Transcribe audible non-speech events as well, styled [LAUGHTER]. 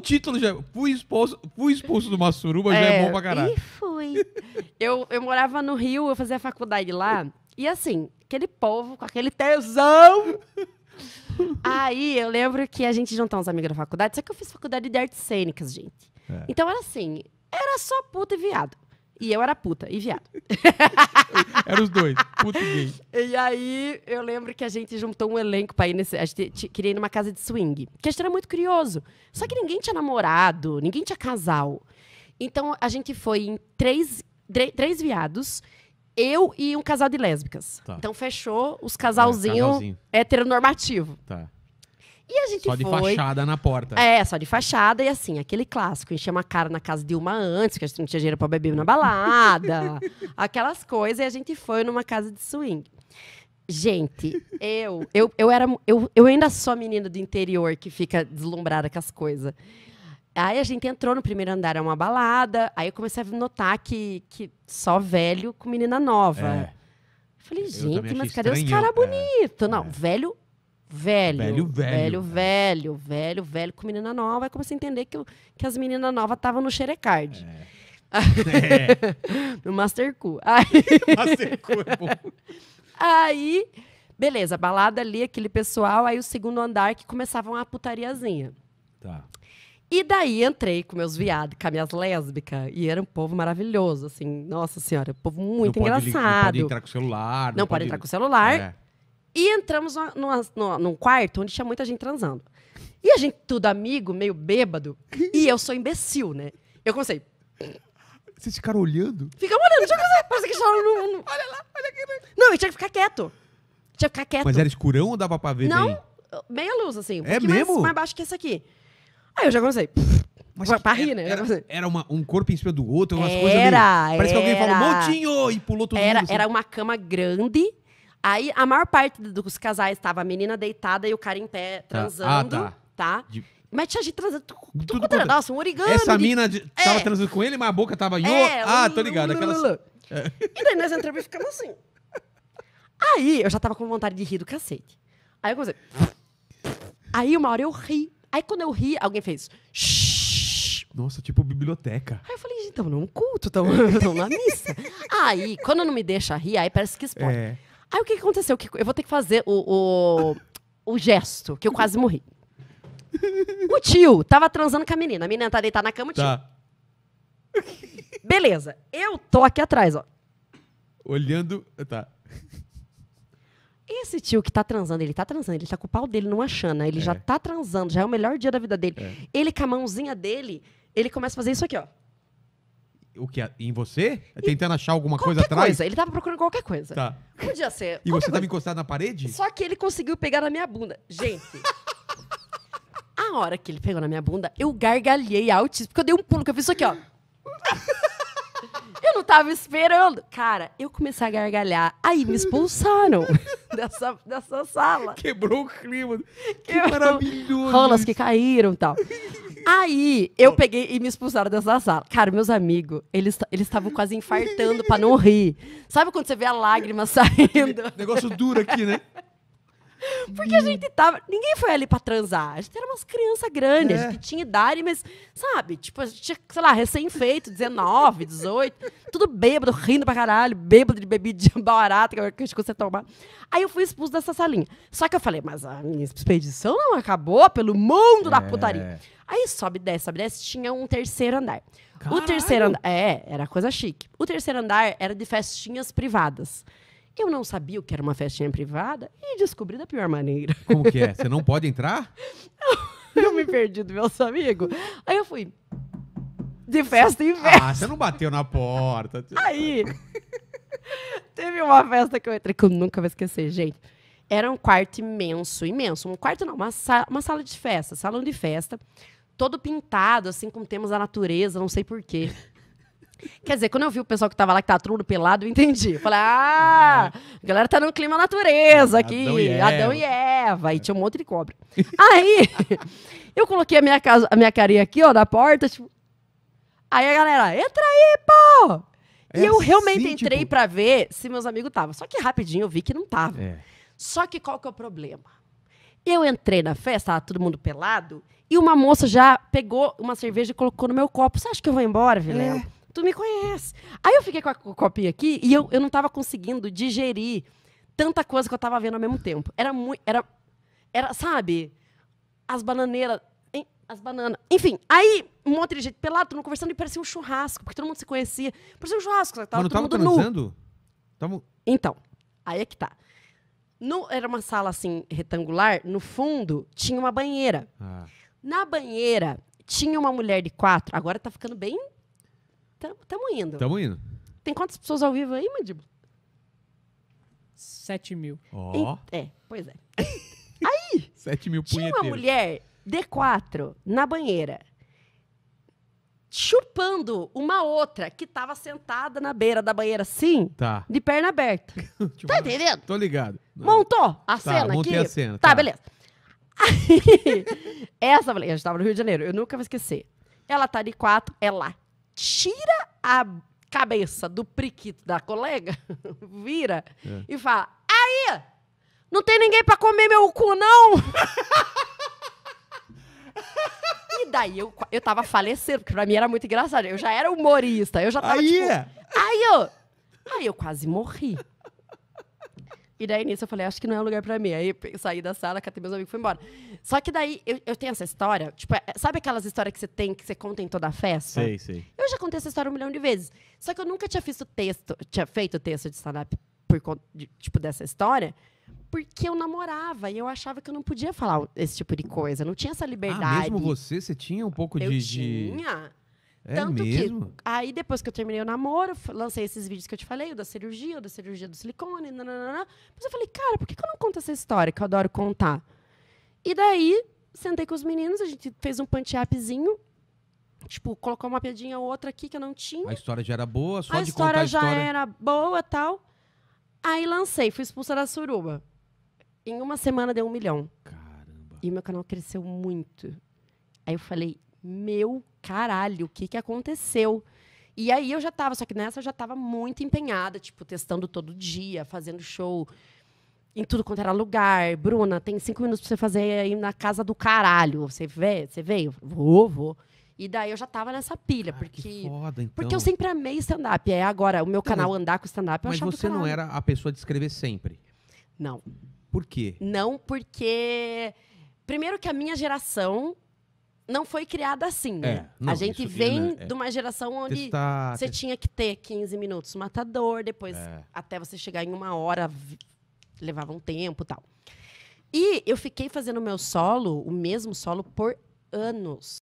título já. É, fui expulso, fui expulso do uma suruba, já é, é bom pra caralho. E fui. eu, eu morava no Rio, eu fazia faculdade lá. E assim, aquele povo com aquele tesão. Aí eu lembro que a gente juntou uns amigos da faculdade, só que eu fiz faculdade de artes cênicas, gente. É. Então era assim, era só puta e viado. E eu era puta e viado. [LAUGHS] Eram os dois, puta e gay. E aí eu lembro que a gente juntou um elenco pra ir nesse. A gente queria ir numa casa de swing. Porque a gente era muito curioso. Só que ninguém tinha namorado, ninguém tinha casal. Então a gente foi em três, três viados eu e um casal de lésbicas. Tá. Então fechou os é, casalzinho, é, heteronormativo. Tá. E a gente só de foi, fachada na porta. É, só de fachada. E assim, aquele clássico. encher uma cara na casa de uma antes, que a gente não tinha dinheiro pra beber na balada. [LAUGHS] aquelas coisas. E a gente foi numa casa de swing. Gente, eu, eu, eu era. Eu, eu ainda sou a menina do interior que fica deslumbrada com as coisas. Aí a gente entrou no primeiro andar, é uma balada. Aí eu comecei a notar que, que só velho com menina nova. É. Falei, gente, mas cadê os caras bonitos? É. Não, é. velho Velho, velho, velho, velho, velho, velho, velho, com menina nova, aí é comecei a entender que, que as meninas novas estavam no xerecard. É. [LAUGHS] no Master Cu. Aí... [LAUGHS] Master Cu é bom. Aí, beleza, balada ali, aquele pessoal, aí o segundo andar que começava uma putariazinha. Tá. E daí entrei com meus viados, com as minhas lésbicas. E era um povo maravilhoso, assim. Nossa senhora, um povo muito não engraçado. Pode, não pode entrar com o celular. Não, não pode, pode, entrar com o celular. É. E entramos numa, numa, num quarto onde tinha muita gente transando. E a gente, tudo amigo, meio bêbado. [LAUGHS] e eu sou imbecil, né? Eu comecei. Vocês ficaram olhando? Ficamos olhando, tinha que Parece que estavam no, no. Olha lá, olha aqui. Né? Não, eu tinha que ficar quieto. Tinha que ficar quieto. Mas era escurão ou dava pra ver Não, bem? meia luz, assim. Um é mesmo? Mais, mais baixo que esse aqui. Aí eu já comecei. [LAUGHS] Mas pra rir, né? Era, era uma, um corpo em cima do outro, umas era, coisas meio... Parece era, que alguém falou, montinho! E pulou tudo. Era, mundo, assim. era uma cama grande Aí a maior parte dos casais estava a menina deitada e o cara em pé transando, tá? Ah, tá. tá? De... Mas tinha gente transando tudo, tudo é. Nossa, um origami. Essa de... mina de... É. tava transando com ele, mas a boca tava... É, ah, tô ligado. Aquelas... É. E daí nós entramos e ficamos assim. Aí eu já tava com vontade de rir do cacete. Aí eu comecei... Aí uma hora eu ri. Aí quando eu ri, alguém fez... Nossa, tipo biblioteca. Aí eu falei, gente, tamo num culto, [LAUGHS] tamo na missa. aí, quando não me deixa rir, aí parece que explode. É. Aí o que aconteceu? Eu vou ter que fazer o, o, o gesto, que eu quase morri. O tio tava transando com a menina. A menina tá deitada na cama, o tio. Tá. Beleza. Eu tô aqui atrás, ó. Olhando. Tá. Esse tio que tá transando, ele tá transando, ele tá com o pau dele numa chana, ele é. já tá transando, já é o melhor dia da vida dele. É. Ele com a mãozinha dele, ele começa a fazer isso aqui, ó. O que? É, em você? É e Tentando achar alguma coisa atrás? Coisa. Ele tava procurando qualquer coisa. Tá. Podia ser. E você coisa. tava encostado na parede? Só que ele conseguiu pegar na minha bunda. Gente. a hora que ele pegou na minha bunda, eu gargalhei altíssimo, porque eu dei um pulo, que eu fiz isso aqui, ó. eu não tava esperando. Cara, eu comecei a gargalhar. Aí me expulsaram [LAUGHS] dessa, dessa sala. Quebrou o clima. Que Quebrou. maravilhoso. Rolas que caíram e tal. Aí eu então peguei e me expulsaram dessa sala. Cara, meus amigos, eles eles estavam quase infartando pra não rir. Sabe quando você vê a lágrima saindo? Negócio duro aqui, né? [LAUGHS] Porque a gente tava. Ninguém foi ali pra transar. A gente era umas crianças grandes, é. a gente tinha idade, mas, sabe? Tipo, a gente tinha, sei lá, recém-feito, 19, 18. Tudo bêbado, rindo pra caralho, bêbado de bebida de [LAUGHS] barata que a gente conseguia tomar. Aí eu fui expulso dessa salinha. Só que eu falei, mas a minha expedição não acabou pelo mundo é. da putaria. Aí sobe e desce, sobe e desce, tinha um terceiro andar. Caralho. O terceiro andar. É, era coisa chique. O terceiro andar era de festinhas privadas. Eu não sabia o que era uma festinha privada e descobri da pior maneira. Como que é? Você não pode entrar? [LAUGHS] eu me perdi do meu amigo. Aí eu fui de festa em festa. Ah, você não bateu na porta. Aí teve uma festa que eu entrei que eu nunca vou esquecer, gente. Era um quarto imenso, imenso. Um quarto não, uma, sa uma sala de festa, salão de festa. Todo pintado, assim, com temas da natureza, não sei porquê. Quer dizer, quando eu vi o pessoal que tava lá, que tava tudo pelado, eu entendi. Eu falei, ah, a galera tá no clima natureza aqui. Adão e Eva. e, tinha um monte de cobra. Aí, [LAUGHS] eu coloquei a minha, casa, a minha carinha aqui, ó, na porta, tipo... Aí a galera, entra aí, pô! É e eu assim, realmente tipo entrei tipo... para ver se meus amigos estavam. Só que rapidinho eu vi que não tava. É. Só que qual que é o problema? Eu entrei na festa, tava todo mundo pelado, e uma moça já pegou uma cerveja e colocou no meu copo. Você acha que eu vou embora, Vilela? É tu me conhece. Aí eu fiquei com a copinha aqui e eu, eu não estava conseguindo digerir tanta coisa que eu estava vendo ao mesmo tempo. Era muito. Era, era, sabe? As bananeiras. As bananas. Enfim, aí um monte de gente pelado, todo mundo conversando e parecia um churrasco, porque todo mundo se conhecia. Parecia um churrasco, Tava Mas não todo tava mundo transando? nu. Então, aí é que tá. No, era uma sala assim, retangular, no fundo tinha uma banheira. Ah. Na banheira tinha uma mulher de quatro, agora tá ficando bem Estamos tá, indo. Estamos indo. Tem quantas pessoas ao vivo aí, Mandíbula? 7 mil. Ó. Oh. É, pois é. [LAUGHS] Aí, 7 mil punheteiros. tinha uma mulher D4 na banheira, chupando uma outra que estava sentada na beira da banheira, sim, tá. de perna aberta. [LAUGHS] tá tipo, entendendo? Tô ligado. Montou a tá, cena montei aqui? a cena. Tá, tá. beleza. Aí, [LAUGHS] essa mulher, a gente tava no Rio de Janeiro, eu nunca vou esquecer. Ela tá de quatro, ela tira a cabeça do priquito da colega [LAUGHS] vira é. e fala: Aí, não tem ninguém para comer meu cu, não? [LAUGHS] e daí eu, eu tava falecendo, porque pra mim era muito engraçado. Eu já era humorista, eu já tava. Aí! Tipo, é. aí, eu, aí eu quase morri. E daí nisso eu falei, acho que não é lugar pra mim. Aí saí da sala, catei meus amigos e fui embora. Só que daí eu, eu tenho essa história, tipo, é, sabe aquelas histórias que você tem, que você conta em toda a festa? Sei, sei já contei essa história um milhão de vezes. Só que eu nunca tinha feito texto, tinha feito texto de stand-up por conta de, tipo, dessa história, porque eu namorava e eu achava que eu não podia falar esse tipo de coisa. não tinha essa ah, liberdade. Ah, mesmo você, você tinha um pouco eu de. Tinha. É Tanto mesmo? que aí depois que eu terminei o namoro, lancei esses vídeos que eu te falei, o da cirurgia, o da cirurgia do silicone, nananana. Mas eu falei, cara, por que, que eu não conto essa história que eu adoro contar? E daí, sentei com os meninos, a gente fez um punch-upzinho Tipo, colocou uma piadinha ou outra aqui que eu não tinha. A história já era boa, só a de contar a história. A história já era boa tal. Aí lancei, fui expulsa da suruba. Em uma semana deu um milhão. Caramba. E meu canal cresceu muito. Aí eu falei, meu caralho, o que que aconteceu? E aí eu já tava, só que nessa eu já tava muito empenhada, tipo, testando todo dia, fazendo show em tudo quanto era lugar. Bruna, tem cinco minutos pra você fazer aí na casa do caralho. Você vê? Você veio? Vou, vou. E daí eu já tava nessa pilha, ah, porque. Foda, então. Porque eu sempre amei stand-up. É agora, o meu canal andar com stand-up eu Mas você não era a pessoa de escrever sempre? Não. Por quê? Não, porque. Primeiro que a minha geração não foi criada assim, né? É, não, a gente vem né, é, de uma geração onde testar, você testar. tinha que ter 15 minutos matador, depois é. até você chegar em uma hora levava um tempo tal. E eu fiquei fazendo o meu solo, o mesmo solo, por anos.